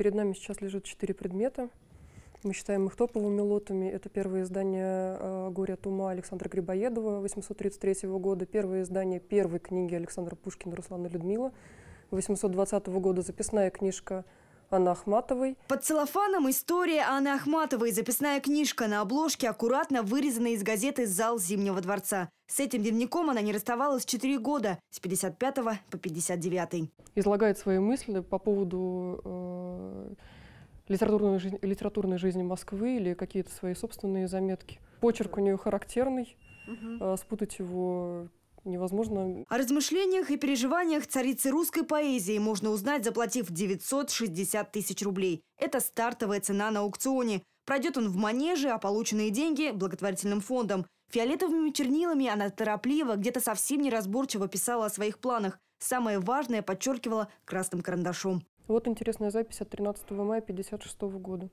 Перед нами сейчас лежат четыре предмета. Мы считаем их топовыми лотами. Это первое издание э, «Горе от ума» Александра Грибоедова 833 года, первое издание первой книги Александра Пушкина «Руслана Людмила» 820 года, записная книжка Анны Ахматовой. Под целлофаном история Анны Ахматовой. Записная книжка на обложке, аккуратно вырезанная из газеты «Зал Зимнего дворца». С этим дневником она не расставалась 4 года, с 55 по 59. Излагает свои мысли по поводу э, литературной, жизни, литературной жизни Москвы или какие-то свои собственные заметки. Почерк у нее характерный, угу. спутать его невозможно. О размышлениях и переживаниях царицы русской поэзии можно узнать, заплатив 960 тысяч рублей. Это стартовая цена на аукционе. Пройдет он в манеже, а полученные деньги – благотворительным фондом. Фиолетовыми чернилами она торопливо, где-то совсем неразборчиво писала о своих планах. Самое важное подчеркивала красным карандашом. Вот интересная запись от 13 мая 1956 года.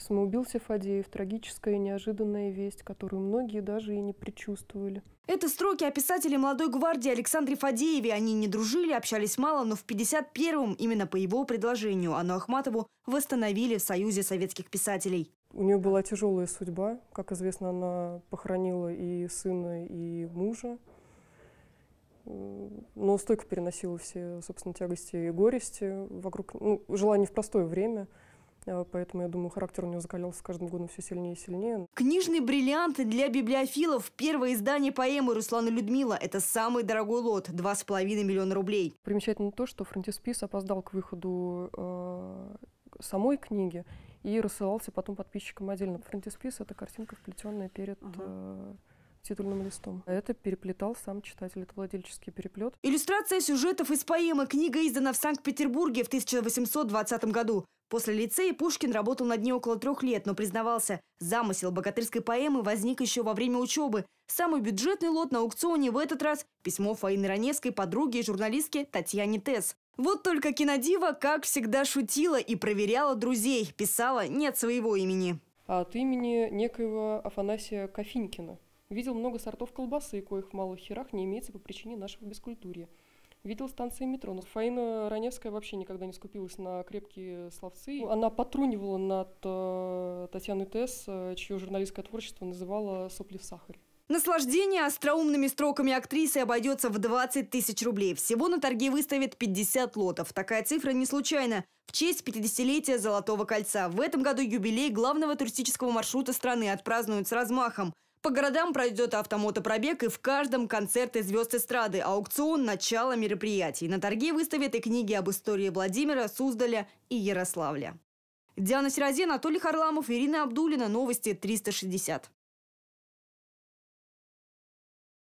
Самоубился Фадеев. Трагическая и неожиданная весть, которую многие даже и не предчувствовали. Это строки о писателе молодой гвардии Александре Фадееве. Они не дружили, общались мало, но в 51-м именно по его предложению Анну Ахматову восстановили в Союзе советских писателей. У нее была тяжелая судьба. Как известно, она похоронила и сына, и мужа. Но стойко переносила все, собственно, тягости и горести вокруг. Ну, жила не в простое время – а поэтому, я думаю, характер у него закалялся с каждым годом все сильнее и сильнее. Книжный бриллиант для библиофилов. Первое издание поэмы Руслана Людмила. Это самый дорогой лот. два с половиной миллиона рублей. Примечательно то, что Франтиспис опоздал к выходу э, самой книги и рассылался потом подписчикам отдельно. Франтиспис — это картинка, вплетенная перед... Э, титульным листом. Это переплетал сам читатель, это владельческий переплет. Иллюстрация сюжетов из поэмы. Книга издана в Санкт-Петербурге в 1820 году. После лицея Пушкин работал над ней около трех лет, но признавался, замысел богатырской поэмы возник еще во время учебы. Самый бюджетный лот на аукционе в этот раз – письмо Фаины Раневской подруге и журналистке Татьяне Тесс. Вот только кинодива, как всегда, шутила и проверяла друзей, писала не от своего имени. А от имени некоего Афанасия Кофинькина. Видел много сортов колбасы, коих в малых херах не имеется по причине нашего бескультурья видел станции метро. Но Фаина Раневская вообще никогда не скупилась на крепкие словцы. Она потрунивала над э, Татьяной Тесс, э, чье журналистское творчество называла «Сопли в сахаре». Наслаждение остроумными строками актрисы обойдется в 20 тысяч рублей. Всего на торги выставят 50 лотов. Такая цифра не случайна. В честь 50-летия Золотого кольца. В этом году юбилей главного туристического маршрута страны отпразднуют с размахом – по городам пройдет автомотопробег и в каждом концерты звезд эстрады, аукцион – начало мероприятий. На торги выставят и книги об истории Владимира, Суздаля и Ярославля. Диана Сирозин, Анатолий Харламов, Ирина Абдулина. Новости 360.